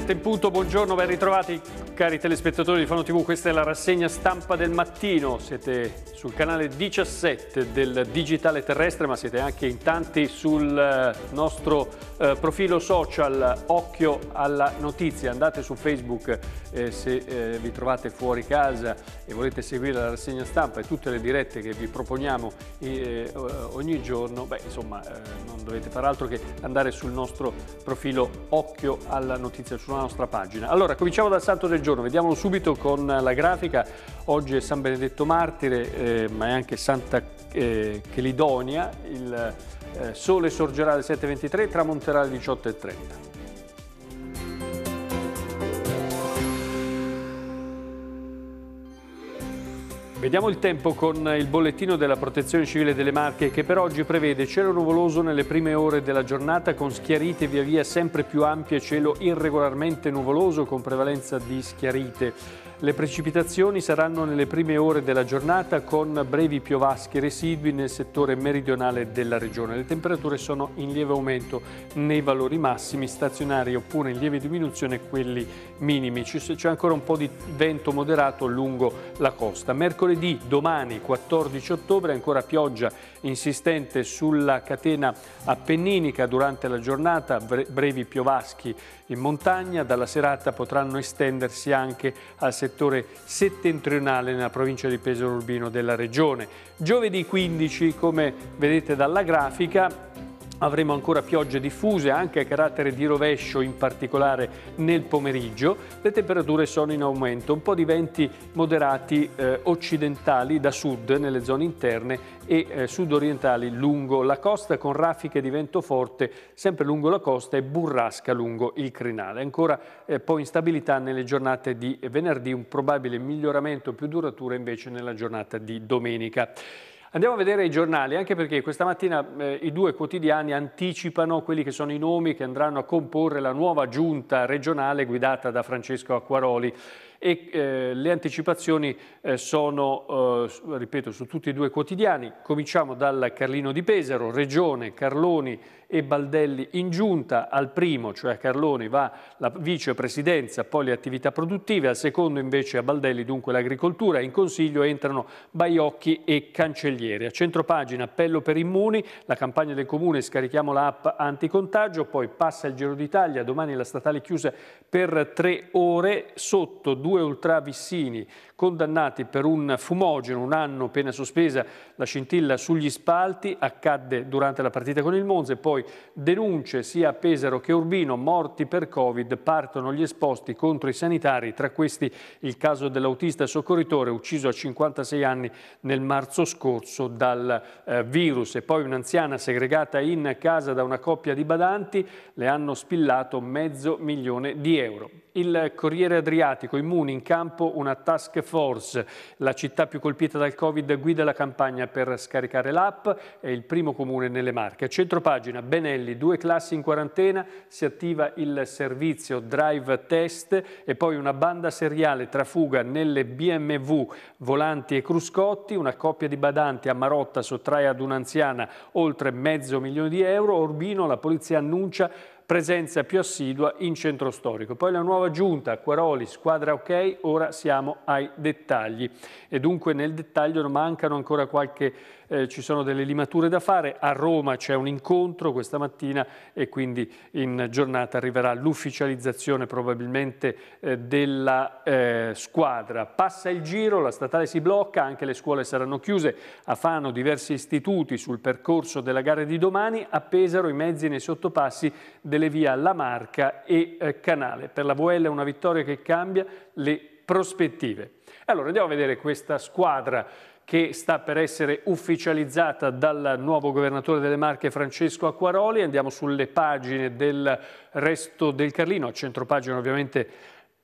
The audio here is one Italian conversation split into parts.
7 in punto, buongiorno, ben ritrovati. Cari telespettatori di Fano TV, questa è la rassegna stampa del mattino. Siete sul canale 17 del Digitale Terrestre, ma siete anche in tanti sul eh, nostro eh, profilo social Occhio alla Notizia. Andate su Facebook eh, se eh, vi trovate fuori casa e volete seguire la rassegna stampa e tutte le dirette che vi proponiamo eh, eh, ogni giorno. Beh, insomma, non dovete far altro che andare sul nostro profilo Occhio alla Notizia, sulla nostra pagina. Allora, cominciamo dal Santo del Giorno giorno. Vediamolo subito con la grafica. Oggi è San Benedetto Martire, eh, ma è anche Santa eh, Chelidonia. Il eh, sole sorgerà alle 7.23 e tramonterà alle 18.30. Vediamo il tempo con il bollettino della Protezione Civile delle Marche che per oggi prevede cielo nuvoloso nelle prime ore della giornata con schiarite via via sempre più ampie, cielo irregolarmente nuvoloso con prevalenza di schiarite. Le precipitazioni saranno nelle prime ore della giornata con brevi piovaschi residui nel settore meridionale della regione. Le temperature sono in lieve aumento nei valori massimi, stazionari oppure in lieve diminuzione quelli minimi. C'è ancora un po' di vento moderato lungo la costa. Mercoledì, domani 14 ottobre, ancora pioggia insistente sulla catena appenninica durante la giornata, brevi piovaschi in montagna. Dalla serata potranno estendersi anche al settore settore settentrionale nella provincia di Pesaro Urbino della regione. Giovedì 15, come vedete dalla grafica, Avremo ancora piogge diffuse, anche a carattere di rovescio, in particolare nel pomeriggio. Le temperature sono in aumento, un po' di venti moderati eh, occidentali da sud nelle zone interne e eh, sudorientali lungo la costa, con raffiche di vento forte sempre lungo la costa e burrasca lungo il crinale. Ancora eh, poi instabilità nelle giornate di venerdì, un probabile miglioramento più duratura invece nella giornata di domenica. Andiamo a vedere i giornali, anche perché questa mattina eh, i due quotidiani anticipano quelli che sono i nomi che andranno a comporre la nuova giunta regionale guidata da Francesco Acquaroli e eh, le anticipazioni eh, sono, eh, ripeto, su tutti e due i quotidiani. Cominciamo dal Carlino di Pesaro, Regione, Carloni e Baldelli in giunta, al primo, cioè a Carloni, va la vicepresidenza, poi le attività produttive, al secondo invece a Baldelli dunque l'agricoltura, in consiglio entrano Baiocchi e Cancellieri. A centropagina appello per immuni, la campagna del comune scarichiamo l'app anticontagio, poi passa il Giro d'Italia, domani la statale chiusa per tre ore, sotto due due ultravissini condannati per un fumogeno, un anno appena sospesa, la scintilla sugli spalti, accadde durante la partita con il Monza e poi denunce sia a Pesaro che Urbino, morti per Covid, partono gli esposti contro i sanitari, tra questi il caso dell'autista soccorritore ucciso a 56 anni nel marzo scorso dal eh, virus e poi un'anziana segregata in casa da una coppia di badanti le hanno spillato mezzo milione di euro. Il Corriere Adriatico, immuni in campo una task Force, la città più colpita dal Covid, guida la campagna per scaricare l'app, è il primo comune nelle Marche. Centropagina, Benelli, due classi in quarantena, si attiva il servizio drive test e poi una banda seriale trafuga nelle BMW, volanti e cruscotti, una coppia di badanti a Marotta sottrae ad un'anziana oltre mezzo milione di euro, Orbino, la polizia annuncia presenza più assidua in centro storico. Poi la nuova giunta, Quaroli, squadra ok, ora siamo ai dettagli. E dunque nel dettaglio mancano ancora qualche eh, ci sono delle limature da fare, a Roma c'è un incontro questa mattina e quindi in giornata arriverà l'ufficializzazione probabilmente eh, della eh, squadra. Passa il giro, la statale si blocca, anche le scuole saranno chiuse, a Fano diversi istituti sul percorso della gara di domani, a Pesaro i mezzi nei sottopassi delle via La Marca e eh, Canale. Per la VL è una vittoria che cambia le prospettive. Allora andiamo a vedere questa squadra che sta per essere ufficializzata dal nuovo governatore delle Marche Francesco Acquaroli. Andiamo sulle pagine del resto del Carlino, a centropagina ovviamente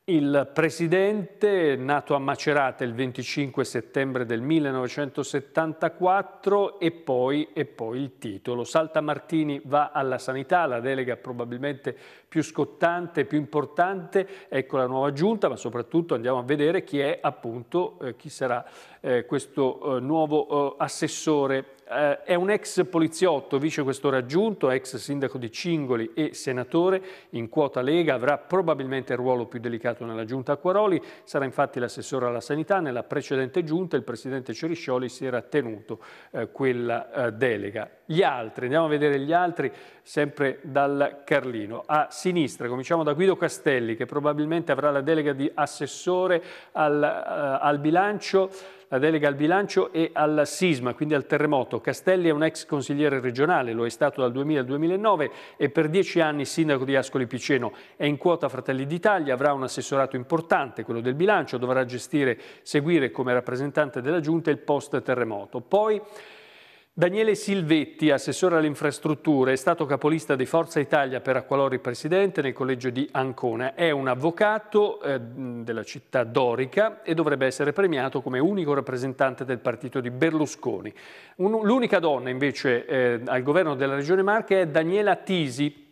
il presidente, nato a Macerata il 25 settembre del 1974 e poi, e poi il titolo. Salta Martini va alla sanità, la delega probabilmente più scottante, più importante, ecco la nuova giunta, ma soprattutto andiamo a vedere chi è appunto, eh, chi sarà eh, questo eh, nuovo eh, assessore. Eh, è un ex poliziotto, vice questore aggiunto, ex sindaco di Cingoli e senatore in quota Lega, avrà probabilmente il ruolo più delicato nella giunta Acquaroli, sarà infatti l'assessore alla sanità, nella precedente giunta il presidente Ceriscioli si era tenuto eh, quella delega gli altri, andiamo a vedere gli altri sempre dal Carlino. A sinistra cominciamo da Guido Castelli che probabilmente avrà la delega di assessore al, uh, al bilancio la delega al bilancio e al sisma, quindi al terremoto. Castelli è un ex consigliere regionale, lo è stato dal 2000 al 2009 e per dieci anni sindaco di Ascoli Piceno. È in quota Fratelli d'Italia, avrà un assessorato importante, quello del bilancio, dovrà gestire, seguire come rappresentante della giunta il post terremoto. Poi Daniele Silvetti, assessore alle infrastrutture, è stato capolista di Forza Italia per Acqualori Presidente nel collegio di Ancona. È un avvocato eh, della città dorica e dovrebbe essere premiato come unico rappresentante del partito di Berlusconi. l'unica donna invece eh, al governo della Regione Marche è Daniela Tisi,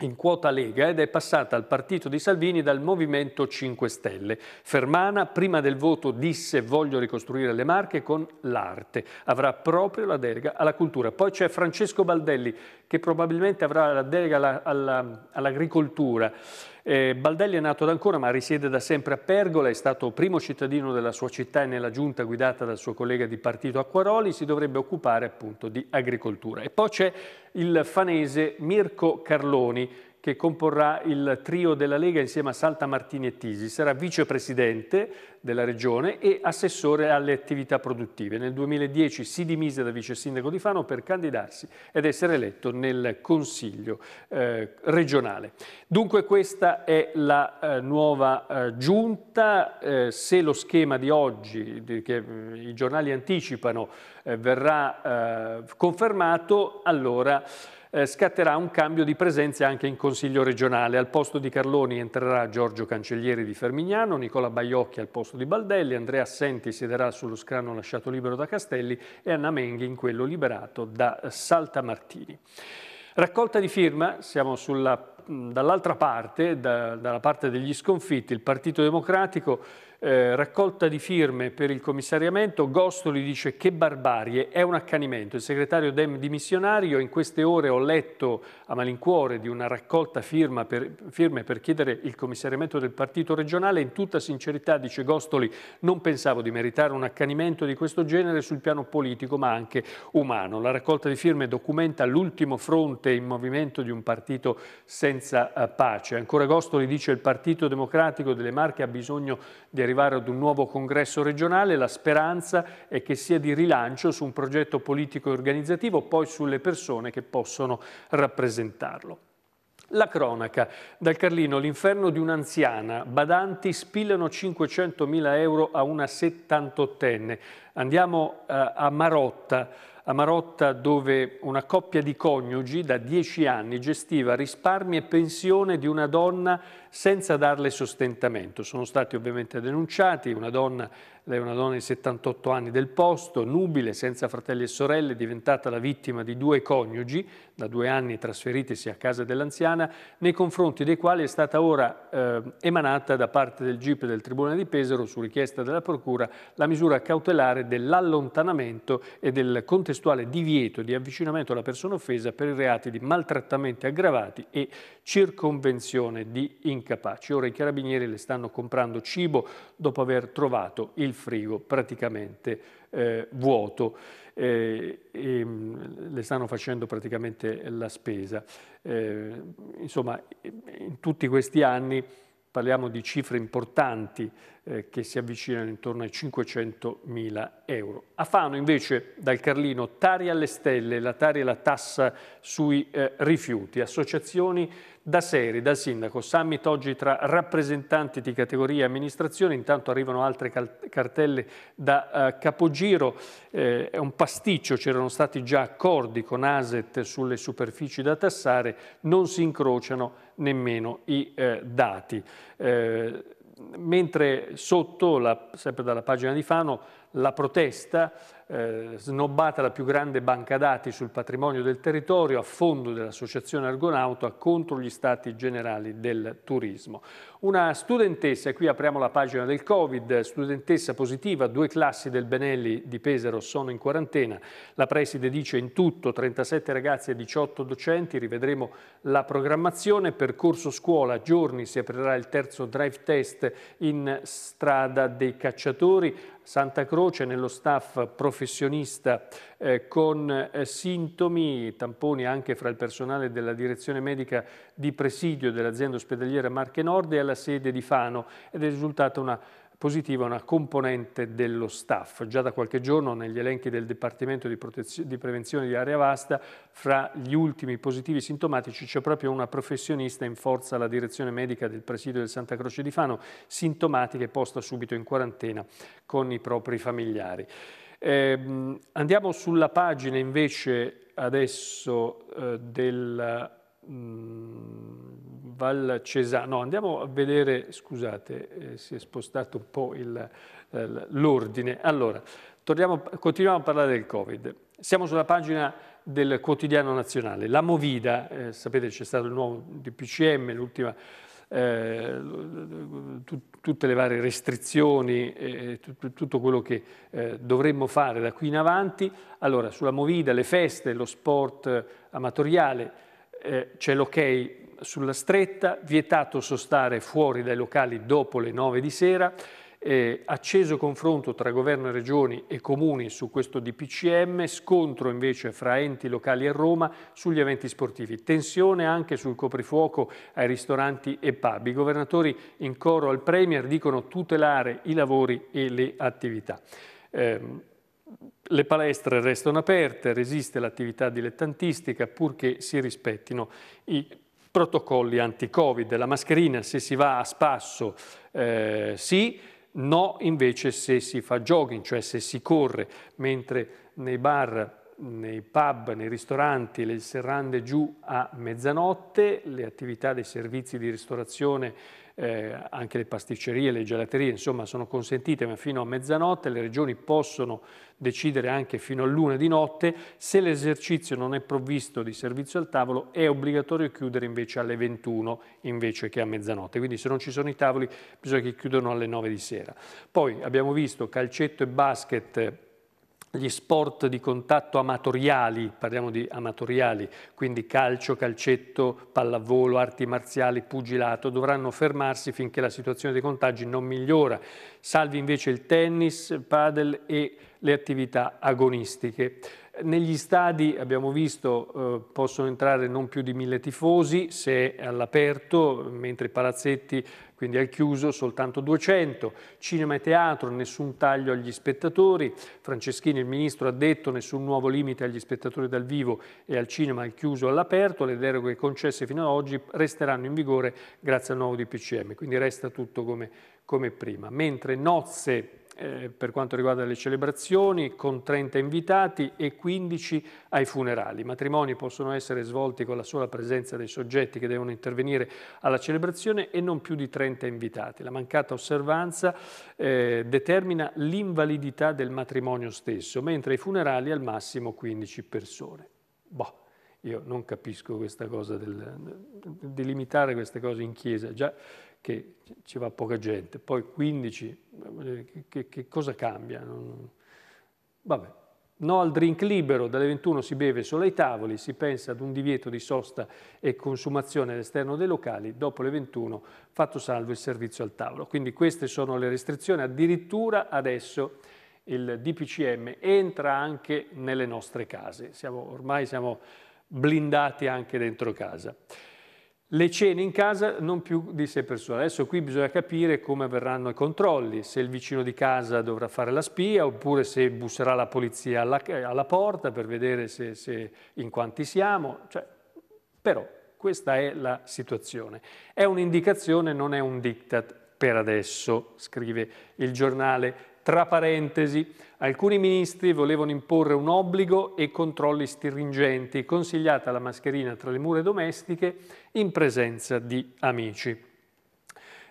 in quota Lega ed è passata al partito di Salvini dal Movimento 5 Stelle. Fermana prima del voto disse voglio ricostruire le Marche con l'arte, avrà proprio la delega alla cultura. Poi c'è Francesco Baldelli che probabilmente avrà la delega all'agricoltura. Alla, alla eh, Baldelli è nato ad Ancona ma risiede da sempre a Pergola, è stato primo cittadino della sua città e nella giunta guidata dal suo collega di partito Acquaroli si dovrebbe occupare appunto di agricoltura. E poi c'è il fanese Mirko Carloni, che comporrà il trio della Lega insieme a Salta Martini e Tisi. Sarà vicepresidente della regione e assessore alle attività produttive. Nel 2010 si dimise da vice sindaco di Fano per candidarsi ed essere eletto nel Consiglio eh, regionale. Dunque questa è la eh, nuova eh, giunta. Eh, se lo schema di oggi, di, che eh, i giornali anticipano, eh, verrà confermato, allora eh, scatterà un cambio di presenza anche in Consiglio regionale. Al posto di Carloni entrerà Giorgio Cancellieri di Fermignano, Nicola Baiocchi al posto di Baldelli, Andrea Assenti siederà sullo scrano lasciato libero da Castelli e Anna Menghi in quello liberato da Saltamartini. Raccolta di firma, siamo dall'altra parte, da, dalla parte degli sconfitti, il Partito Democratico eh, raccolta di firme per il commissariamento, Gostoli dice che barbarie, è un accanimento. Il segretario Dem dimissionario, in queste ore ho letto a malincuore di una raccolta per, firme per chiedere il commissariamento del partito regionale, in tutta sincerità, dice Gostoli, non pensavo di meritare un accanimento di questo genere sul piano politico ma anche umano. La raccolta di firme documenta l'ultimo fronte in movimento di un partito senza eh, pace. Ancora Gostoli dice il Partito Democratico delle Marche ha bisogno di arrivare ad un nuovo congresso regionale, la speranza è che sia di rilancio su un progetto politico e organizzativo, poi sulle persone che possono rappresentarlo. La cronaca. Dal Carlino l'inferno di un'anziana. Badanti spillano 500.000 euro a una 78enne. Andiamo eh, a Marotta a Marotta dove una coppia di coniugi da 10 anni gestiva risparmi e pensione di una donna senza darle sostentamento. Sono stati ovviamente denunciati, una donna, lei è una donna di 78 anni del posto, nubile, senza fratelli e sorelle, diventata la vittima di due coniugi, da due anni trasferitisi a casa dell'anziana, nei confronti dei quali è stata ora eh, emanata da parte del GIP del Tribunale di Pesaro, su richiesta della Procura, la misura cautelare dell'allontanamento e del contestuale divieto di avvicinamento alla persona offesa per i reati di maltrattamenti aggravati e circonvenzione di incontro incapaci. Ora i carabinieri le stanno comprando cibo dopo aver trovato il frigo praticamente eh, vuoto. Eh, e, mm, le stanno facendo praticamente la spesa. Eh, insomma, in tutti questi anni parliamo di cifre importanti eh, che si avvicinano intorno ai 500.000 euro. A Fano invece dal Carlino Tari alle stelle, la Tari è la tassa sui eh, rifiuti, associazioni da seri, dal sindaco, summit oggi tra rappresentanti di categoria e amministrazione, intanto arrivano altre cartelle da eh, capogiro, eh, è un pasticcio, c'erano stati già accordi con ASET sulle superfici da tassare, non si incrociano nemmeno i eh, dati. Eh, mentre sotto, la, sempre dalla pagina di Fano, la protesta eh, snobbata la più grande banca dati sul patrimonio del territorio a fondo dell'associazione Argonauta contro gli stati generali del turismo. Una studentessa, e qui apriamo la pagina del Covid, studentessa positiva, due classi del Benelli di Pesaro sono in quarantena, la preside dice in tutto 37 ragazzi e 18 docenti, rivedremo la programmazione, percorso scuola, giorni si aprirà il terzo drive test in strada dei cacciatori, Santa Croce nello staff professionale professionista eh, con eh, sintomi, tamponi anche fra il personale della direzione medica di presidio dell'azienda ospedaliera Marche Nord e alla sede di Fano ed è risultata una positiva una componente dello staff. Già da qualche giorno negli elenchi del Dipartimento di, di, Prevenzione di Area Vasta, fra gli ultimi positivi sintomatici c'è proprio una professionista in forza alla direzione medica del presidio del Santa Croce di Fano, sintomatica e posta subito in quarantena con i propri familiari. Eh, andiamo sulla pagina invece adesso eh, del mm, Val Cesano, no, andiamo a vedere, scusate, eh, si è spostato un po' eh, l'ordine. Allora, torniamo, continuiamo a parlare del Covid. Siamo sulla pagina del quotidiano nazionale, la Movida, eh, sapete c'è stato il nuovo DPCM, l'ultima eh, tut, tutte le varie restrizioni, eh, tut, tutto quello che eh, dovremmo fare da qui in avanti. Allora, sulla Movida, le feste, lo sport eh, amatoriale, eh, c'è l'ok sulla stretta, vietato sostare fuori dai locali dopo le 9 di sera, eh, acceso confronto tra governo e regioni e comuni su questo DPCM, scontro invece fra enti locali a Roma sugli eventi sportivi, tensione anche sul coprifuoco ai ristoranti e pub. I governatori in coro al Premier dicono tutelare i lavori e le attività. Eh, le palestre restano aperte, resiste l'attività dilettantistica purché si rispettino i protocolli anti-Covid. La mascherina se si va a spasso eh, sì, No invece se si fa jogging, cioè se si corre, mentre nei bar nei pub, nei ristoranti, le serrande giù a mezzanotte, le attività dei servizi di ristorazione, eh, anche le pasticcerie, le gelaterie, insomma sono consentite ma fino a mezzanotte, le regioni possono decidere anche fino all'una di notte, se l'esercizio non è provvisto di servizio al tavolo è obbligatorio chiudere invece alle 21 invece che a mezzanotte, quindi se non ci sono i tavoli bisogna che chiudano alle 9 di sera. Poi abbiamo visto calcetto e basket gli sport di contatto amatoriali, parliamo di amatoriali, quindi calcio, calcetto, pallavolo, arti marziali, pugilato, dovranno fermarsi finché la situazione dei contagi non migliora, salvi invece il tennis, padel e le attività agonistiche. Negli stadi, abbiamo visto, eh, possono entrare non più di mille tifosi se è all'aperto, mentre i palazzetti quindi al chiuso soltanto 200, cinema e teatro nessun taglio agli spettatori, Franceschini il ministro ha detto nessun nuovo limite agli spettatori dal vivo e al cinema al chiuso all'aperto, le deroghe concesse fino ad oggi resteranno in vigore grazie al nuovo DPCM, quindi resta tutto come, come prima. Mentre nozze eh, per quanto riguarda le celebrazioni, con 30 invitati e 15 ai funerali. I matrimoni possono essere svolti con la sola presenza dei soggetti che devono intervenire alla celebrazione e non più di 30 invitati. La mancata osservanza eh, determina l'invalidità del matrimonio stesso, mentre ai funerali al massimo 15 persone. Boh. Io non capisco questa cosa del, di limitare queste cose in chiesa, già che ci va poca gente, poi 15, eh, che, che cosa cambia? Non, vabbè. No al drink libero, dalle 21 si beve solo ai tavoli, si pensa ad un divieto di sosta e consumazione all'esterno dei locali, dopo le 21 fatto salvo il servizio al tavolo. Quindi queste sono le restrizioni, addirittura adesso il DPCM entra anche nelle nostre case. Siamo, ormai siamo blindati anche dentro casa. Le cene in casa non più di sei persone. Adesso qui bisogna capire come avverranno i controlli, se il vicino di casa dovrà fare la spia oppure se busserà la polizia alla, alla porta per vedere se, se in quanti siamo. Cioè, però questa è la situazione. È un'indicazione, non è un diktat per adesso, scrive il giornale. Tra parentesi, alcuni ministri volevano imporre un obbligo e controlli stringenti, consigliata la mascherina tra le mura domestiche in presenza di amici.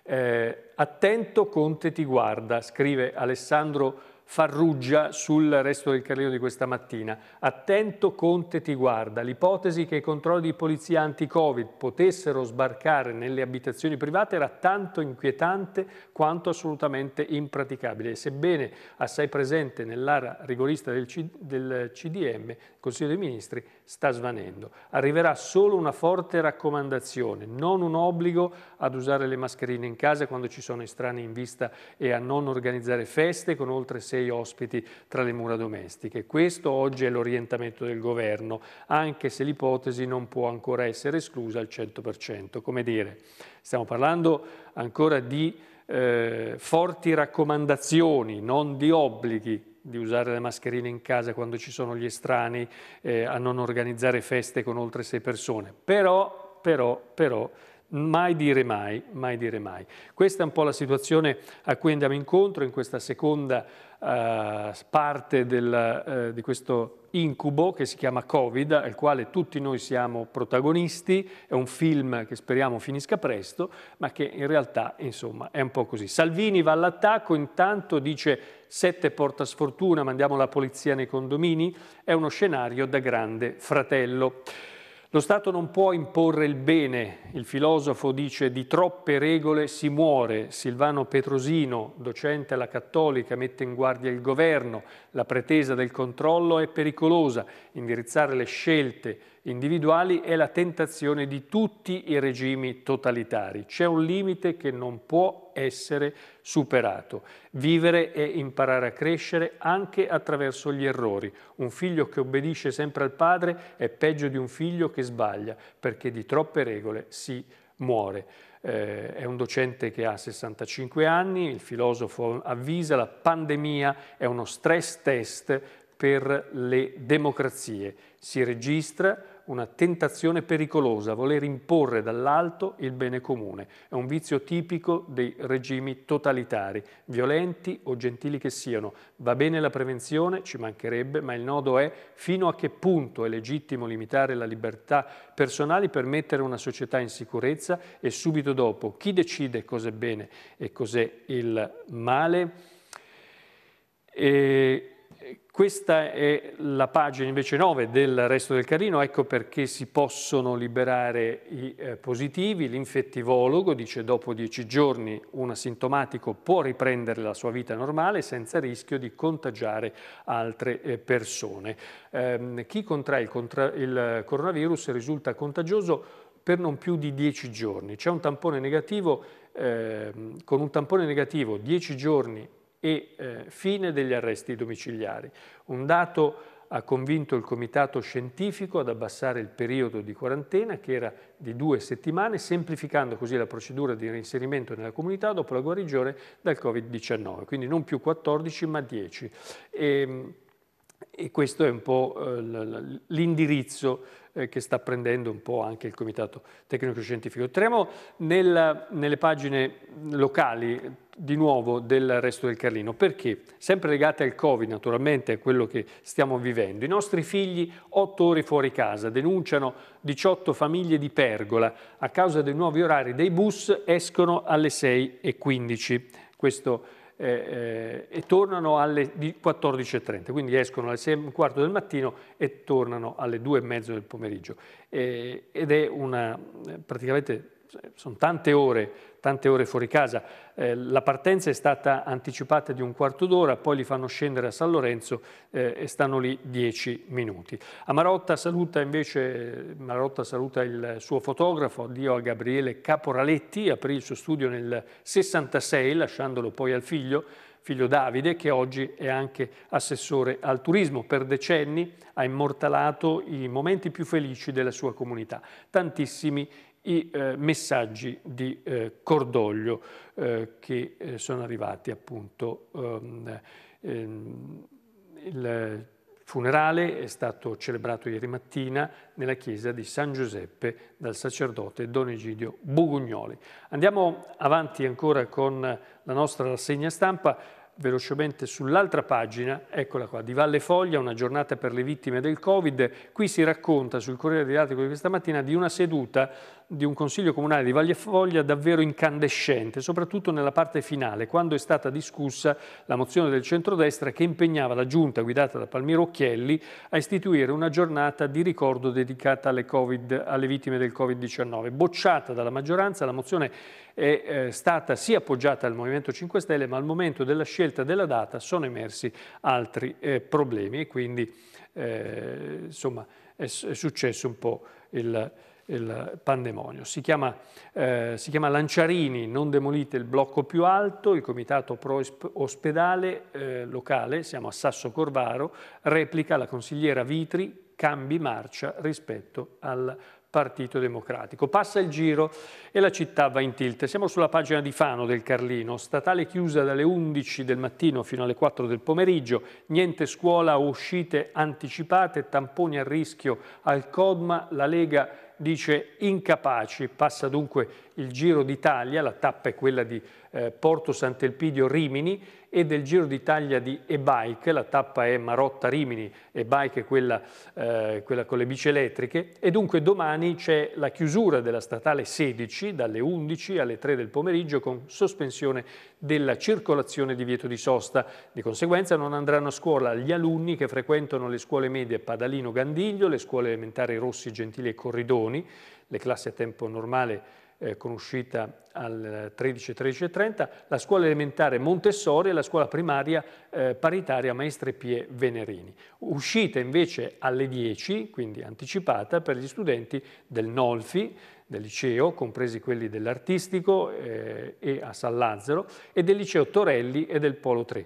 Eh, attento Conte ti guarda, scrive Alessandro farruggia sul resto del carrello di questa mattina. Attento Conte ti guarda. L'ipotesi che i controlli di polizia anti-Covid potessero sbarcare nelle abitazioni private era tanto inquietante quanto assolutamente impraticabile. sebbene assai presente nell'area rigorista del, del CDM, Consiglio dei Ministri, sta svanendo. Arriverà solo una forte raccomandazione, non un obbligo ad usare le mascherine in casa quando ci sono estranei in vista e a non organizzare feste con oltre sei ospiti tra le mura domestiche. Questo oggi è l'orientamento del governo, anche se l'ipotesi non può ancora essere esclusa al 100%. Come dire, stiamo parlando ancora di eh, forti raccomandazioni, non di obblighi di usare le mascherine in casa quando ci sono gli estranei, eh, a non organizzare feste con oltre sei persone. Però, però, però, mai dire mai, mai dire mai. Questa è un po' la situazione a cui andiamo incontro in questa seconda eh, parte del, eh, di questo incubo che si chiama Covid, al quale tutti noi siamo protagonisti, è un film che speriamo finisca presto, ma che in realtà insomma è un po' così. Salvini va all'attacco, intanto dice sette porta sfortuna, mandiamo la polizia nei condomini, è uno scenario da grande fratello. Lo Stato non può imporre il bene, il filosofo dice di troppe regole si muore. Silvano Petrosino, docente alla Cattolica, mette in guardia il governo. La pretesa del controllo è pericolosa. Indirizzare le scelte individuali è la tentazione di tutti i regimi totalitari. C'è un limite che non può essere superato. Vivere è imparare a crescere anche attraverso gli errori. Un figlio che obbedisce sempre al padre è peggio di un figlio che sbaglia, perché di troppe regole si muore. Eh, è un docente che ha 65 anni, il filosofo avvisa la pandemia è uno stress test per le democrazie. Si registra una tentazione pericolosa, voler imporre dall'alto il bene comune. È un vizio tipico dei regimi totalitari, violenti o gentili che siano. Va bene la prevenzione, ci mancherebbe, ma il nodo è fino a che punto è legittimo limitare la libertà personali per mettere una società in sicurezza e subito dopo chi decide cos'è bene e cos'è il male. E questa è la pagina invece 9 del resto del carino, ecco perché si possono liberare i eh, positivi. L'infettivologo dice dopo 10 giorni un asintomatico può riprendere la sua vita normale senza rischio di contagiare altre eh, persone. Eh, chi contrae il, contra il coronavirus risulta contagioso per non più di 10 giorni. C'è un tampone negativo, ehm, con un tampone negativo 10 giorni e eh, fine degli arresti domiciliari. Un dato ha convinto il comitato scientifico ad abbassare il periodo di quarantena, che era di due settimane, semplificando così la procedura di reinserimento nella comunità dopo la guarigione dal Covid-19, quindi non più 14 ma 10. E, ehm, e questo è un po' eh, l'indirizzo eh, che sta prendendo un po' anche il Comitato Tecnico-Scientifico. Entriamo nel, nelle pagine locali di nuovo del resto del Carlino, perché sempre legate al Covid naturalmente, a quello che stiamo vivendo, i nostri figli otto ore fuori casa denunciano 18 famiglie di Pergola a causa dei nuovi orari dei bus escono alle 6.15. Questo è eh, eh, e tornano alle 14.30, quindi escono alle 6 quarto del mattino e tornano alle 2 e mezzo del pomeriggio. Eh, ed è una, eh, praticamente sono tante ore, tante ore fuori casa. Eh, la partenza è stata anticipata di un quarto d'ora, poi li fanno scendere a San Lorenzo eh, e stanno lì dieci minuti. A Marotta saluta invece Amarotta saluta il suo fotografo, addio a Gabriele Caporaletti, aprì il suo studio nel 66, lasciandolo poi al figlio, figlio Davide, che oggi è anche assessore al turismo. Per decenni ha immortalato i momenti più felici della sua comunità. Tantissimi i eh, messaggi di eh, cordoglio eh, che eh, sono arrivati appunto. Um, ehm, il funerale è stato celebrato ieri mattina nella chiesa di San Giuseppe dal sacerdote Don Egidio Bugugnoli. Andiamo avanti ancora con la nostra rassegna stampa velocemente sull'altra pagina, eccola qua, di Valle Foglia, una giornata per le vittime del Covid. Qui si racconta sul Corriere dell'Attico di questa mattina di una seduta di un Consiglio Comunale di Vagliafoglia davvero incandescente, soprattutto nella parte finale, quando è stata discussa la mozione del centrodestra che impegnava la Giunta, guidata da Palmiro Occhielli, a istituire una giornata di ricordo dedicata alle, COVID, alle vittime del Covid-19. Bocciata dalla maggioranza, la mozione è eh, stata sì appoggiata al Movimento 5 Stelle, ma al momento della scelta della data sono emersi altri eh, problemi e quindi eh, insomma, è, è, successo un po' il il pandemonio. Si chiama, eh, si chiama, Lanciarini, non demolite il blocco più alto, il comitato pro ospedale eh, locale, siamo a Sasso Corvaro, replica la consigliera Vitri, cambi marcia rispetto al Partito Democratico. Passa il giro e la città va in tilt. Siamo sulla pagina di Fano del Carlino, statale chiusa dalle 11 del mattino fino alle 4 del pomeriggio, niente scuola o uscite anticipate, tamponi a rischio al Codma, la Lega dice incapaci, passa dunque il Giro d'Italia, la tappa è quella di eh, Porto Sant'Elpidio Rimini e del Giro d'Italia di e-bike, la tappa è Marotta Rimini, e-bike è quella, eh, quella con le bici elettriche e dunque domani c'è la chiusura della statale 16 dalle 11 alle 3 del pomeriggio con sospensione della circolazione di vieto di sosta. Di conseguenza non andranno a scuola gli alunni che frequentano le scuole medie Padalino Gandiglio, le scuole elementari Rossi, Gentili e Corridoni, le classi a tempo normale eh, con uscita alle 13.13.30, la scuola elementare Montessori e la scuola primaria eh, paritaria Maestre Pie Venerini. Uscita invece alle 10, quindi anticipata, per gli studenti del Nolfi, del liceo, compresi quelli dell'Artistico eh, e a San Lazzaro, e del liceo Torelli e del Polo 3.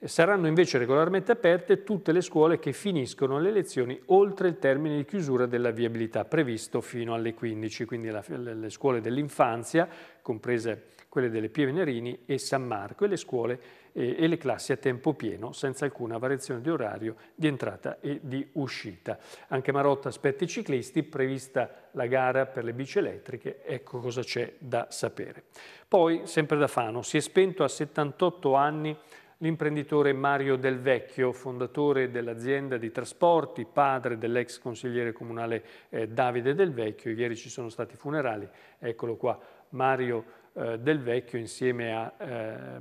Saranno invece regolarmente aperte tutte le scuole che finiscono le lezioni oltre il termine di chiusura della viabilità previsto fino alle 15, quindi la, le scuole dell'infanzia, comprese quelle delle Pieve Nerini e San Marco, e le scuole eh, e le classi a tempo pieno, senza alcuna variazione di orario di entrata e di uscita. Anche Marotta aspetta i ciclisti, prevista la gara per le bici elettriche, ecco cosa c'è da sapere. Poi, sempre da Fano, si è spento a 78 anni l'imprenditore Mario Del Vecchio, fondatore dell'azienda di trasporti, padre dell'ex consigliere comunale eh, Davide Del Vecchio. Ieri ci sono stati funerali, eccolo qua, Mario eh, Del Vecchio insieme a eh,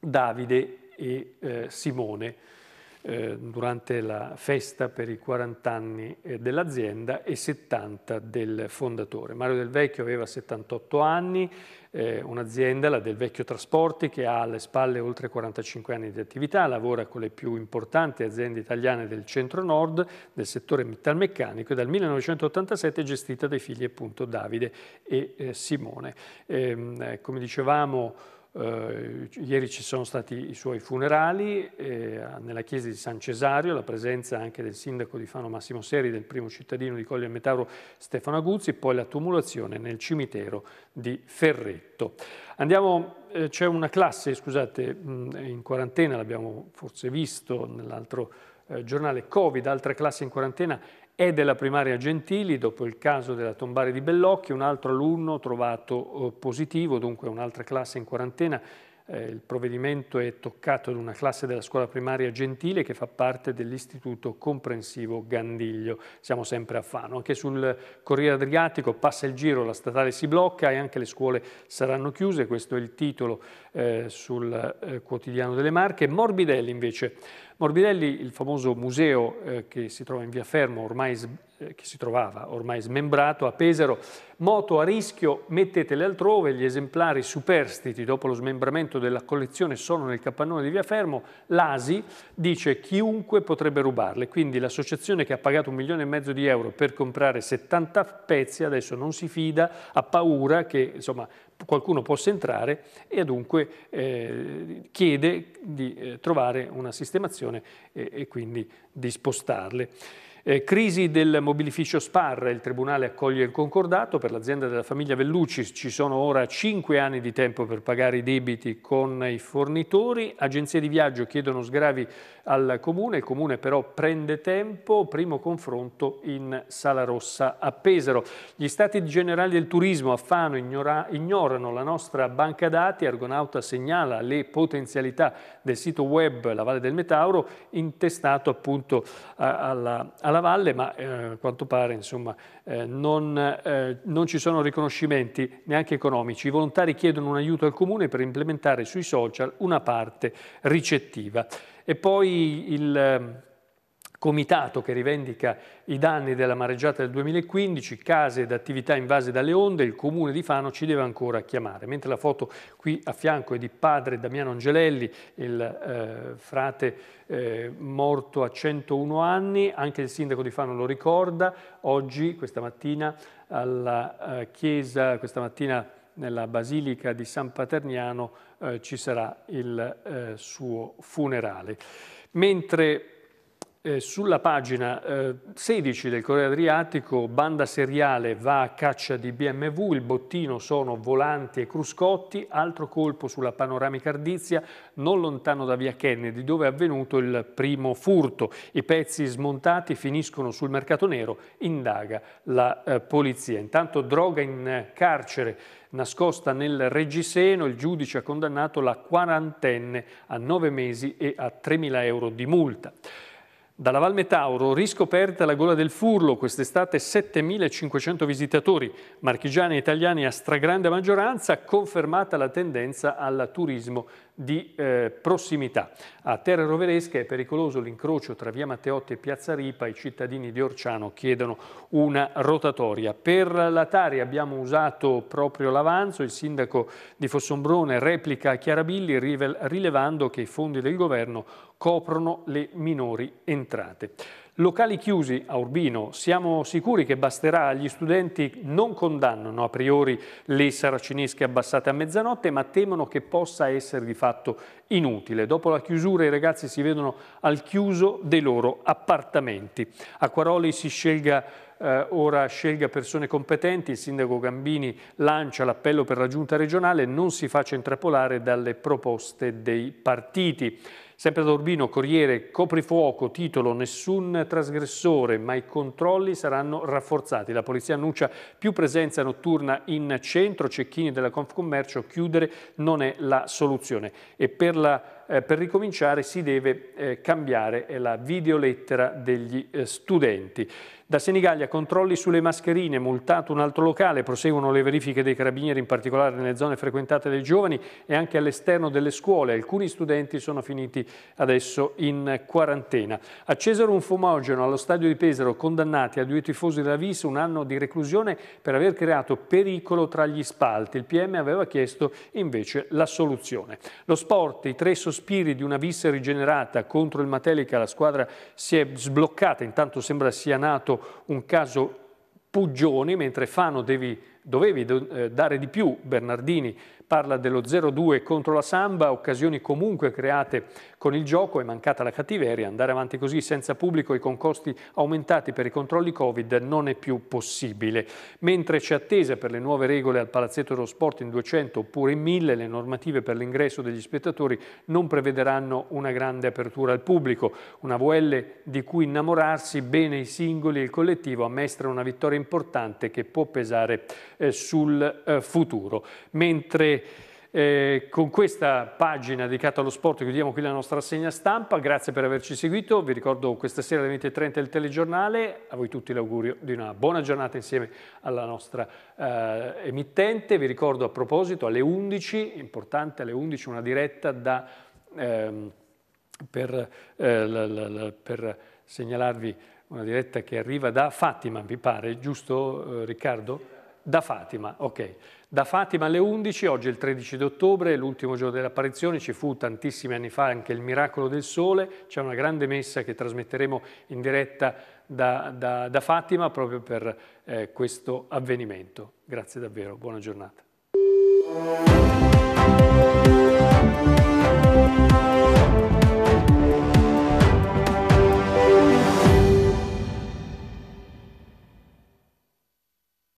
Davide e eh, Simone. Eh, durante la festa per i 40 anni eh, dell'azienda e 70 del fondatore. Mario Del Vecchio aveva 78 anni, eh, un'azienda, la Del Vecchio Trasporti, che ha alle spalle oltre 45 anni di attività, lavora con le più importanti aziende italiane del centro-nord, del settore metalmeccanico e dal 1987 è gestita dai figli appunto Davide e eh, Simone. Ehm, eh, come dicevamo, eh, ieri ci sono stati i suoi funerali eh, nella chiesa di San Cesario, la presenza anche del sindaco di Fano Massimo Seri, del primo cittadino di Coglio e Metauro Stefano Aguzzi, poi la tumulazione nel cimitero di Ferretto. Eh, c'è una classe, scusate, mh, in quarantena, l'abbiamo forse visto nell'altro eh, giornale Covid, altra classe in quarantena, è della primaria Gentili, dopo il caso della tombare di Bellocchio, un altro alunno trovato eh, positivo, dunque un'altra classe in quarantena, eh, il provvedimento è toccato ad una classe della scuola primaria Gentile che fa parte dell'Istituto Comprensivo Gandiglio. Siamo sempre a Fano. Anche sul Corriere Adriatico passa il giro, la statale si blocca e anche le scuole saranno chiuse. Questo è il titolo eh, sul eh, quotidiano delle Marche. Morbidelli invece. Morbidelli, il famoso museo eh, che si trova in via Fermo, ormai eh, che si trovava ormai smembrato a Pesaro. Moto a rischio, mettetele altrove, gli esemplari superstiti dopo lo smembramento della collezione sono nel capannone di Via Fermo. L'ASI dice chiunque potrebbe rubarle, quindi l'associazione che ha pagato un milione e mezzo di euro per comprare 70 pezzi adesso non si fida, ha paura che insomma, qualcuno possa entrare e dunque eh, chiede di eh, trovare una sistemazione e, e quindi di spostarle. Eh, crisi del mobilificio Spar, il Tribunale accoglie il concordato, per l'azienda della famiglia Vellucci ci sono ora 5 anni di tempo per pagare i debiti con i fornitori, agenzie di viaggio chiedono sgravi al Comune, il Comune però prende tempo, primo confronto in Sala Rossa a Pesaro. Gli stati generali del turismo a Fano ignora, ignorano la nostra banca dati, Argonauta segnala le potenzialità del sito web La Valle del Metauro intestato appunto alla, alla Valle, ma eh, a quanto pare insomma, eh, non, eh, non ci sono riconoscimenti neanche economici. I volontari chiedono un aiuto al Comune per implementare sui social una parte ricettiva. E poi il ehm, comitato che rivendica i danni della mareggiata del 2015, case ed attività invase dalle onde, il comune di Fano ci deve ancora chiamare. Mentre la foto qui a fianco è di padre Damiano Angelelli, il eh, frate eh, morto a 101 anni, anche il sindaco di Fano lo ricorda, oggi, questa mattina, alla eh, chiesa, questa mattina nella Basilica di San Paterniano eh, ci sarà il eh, suo funerale. Mentre eh, sulla pagina eh, 16 del Corriere Adriatico, banda seriale va a caccia di BMW, il bottino sono Volanti e Cruscotti, altro colpo sulla panoramica Ardizia, non lontano da via Kennedy, dove è avvenuto il primo furto. I pezzi smontati finiscono sul mercato nero, indaga la eh, polizia. Intanto droga in eh, carcere nascosta nel Reggiseno, il giudice ha condannato la quarantenne a nove mesi e a 3.000 euro di multa. Dalla Val Metauro, riscoperta la gola del Furlo, quest'estate 7.500 visitatori, marchigiani e italiani a stragrande maggioranza, confermata la tendenza al turismo di eh, prossimità. A Terra Roveresca è pericoloso l'incrocio tra via Matteotti e piazza Ripa, i cittadini di Orciano chiedono una rotatoria. Per la Tari abbiamo usato proprio l'avanzo, il sindaco di Fossombrone replica a Chiarabilli rilevando che i fondi del governo coprono le minori entrate. Locali chiusi a Urbino, siamo sicuri che basterà, gli studenti non condannano a priori le saracinesche abbassate a mezzanotte, ma temono che possa essere di fatto inutile. Dopo la chiusura i ragazzi si vedono al chiuso dei loro appartamenti. A Quaroli si scelga eh, ora scelga persone competenti, il sindaco Gambini lancia l'appello per la giunta regionale non si faccia intrappolare dalle proposte dei partiti. Sempre da Urbino, Corriere, coprifuoco, titolo Nessun trasgressore, ma i controlli saranno rafforzati. La polizia annuncia più presenza notturna in centro, cecchini della Confcommercio, chiudere non è la soluzione. E per la eh, per ricominciare si deve eh, cambiare la videolettera degli eh, studenti. Da Senigallia controlli sulle mascherine, multato un altro locale, proseguono le verifiche dei carabinieri in particolare nelle zone frequentate dai giovani e anche all'esterno delle scuole. Alcuni studenti sono finiti adesso in quarantena. A Cesaro un fumogeno allo stadio di Pesaro condannati a due tifosi della Vis un anno di reclusione per aver creato pericolo tra gli spalti. Il PM aveva chiesto invece la soluzione. Lo sport, i tre sospiri di una Vis rigenerata contro il Matelica, la squadra si è sbloccata, intanto sembra sia nato un caso Puggioni, mentre Fano devi, dovevi eh, dare di più, Bernardini parla dello 0-2 contro la Samba, occasioni comunque create con il gioco, è mancata la cattiveria, andare avanti così senza pubblico e con costi aumentati per i controlli Covid non è più possibile. Mentre c'è attesa per le nuove regole al Palazzetto dello Sport in 200 oppure in 1000, le normative per l'ingresso degli spettatori non prevederanno una grande apertura al pubblico. Una VL di cui innamorarsi bene i singoli e il collettivo ammestra una vittoria importante che può pesare eh, sul eh, futuro. Mentre eh, con questa pagina dedicata allo sport chiudiamo qui la nostra segna stampa, grazie per averci seguito, vi ricordo questa sera alle 20.30 il telegiornale, a voi tutti l'augurio di una buona giornata insieme alla nostra eh, emittente, vi ricordo a proposito alle 11, importante alle 11 una diretta da, ehm, per, eh, la, la, la, per segnalarvi una diretta che arriva da Fatima, mi pare, giusto eh, Riccardo? Da Fatima, ok. Da Fatima alle 11, oggi è il 13 d'ottobre, l'ultimo giorno dell'apparizione, ci fu tantissimi anni fa anche il miracolo del sole, c'è una grande messa che trasmetteremo in diretta da, da, da Fatima proprio per eh, questo avvenimento. Grazie davvero, buona giornata.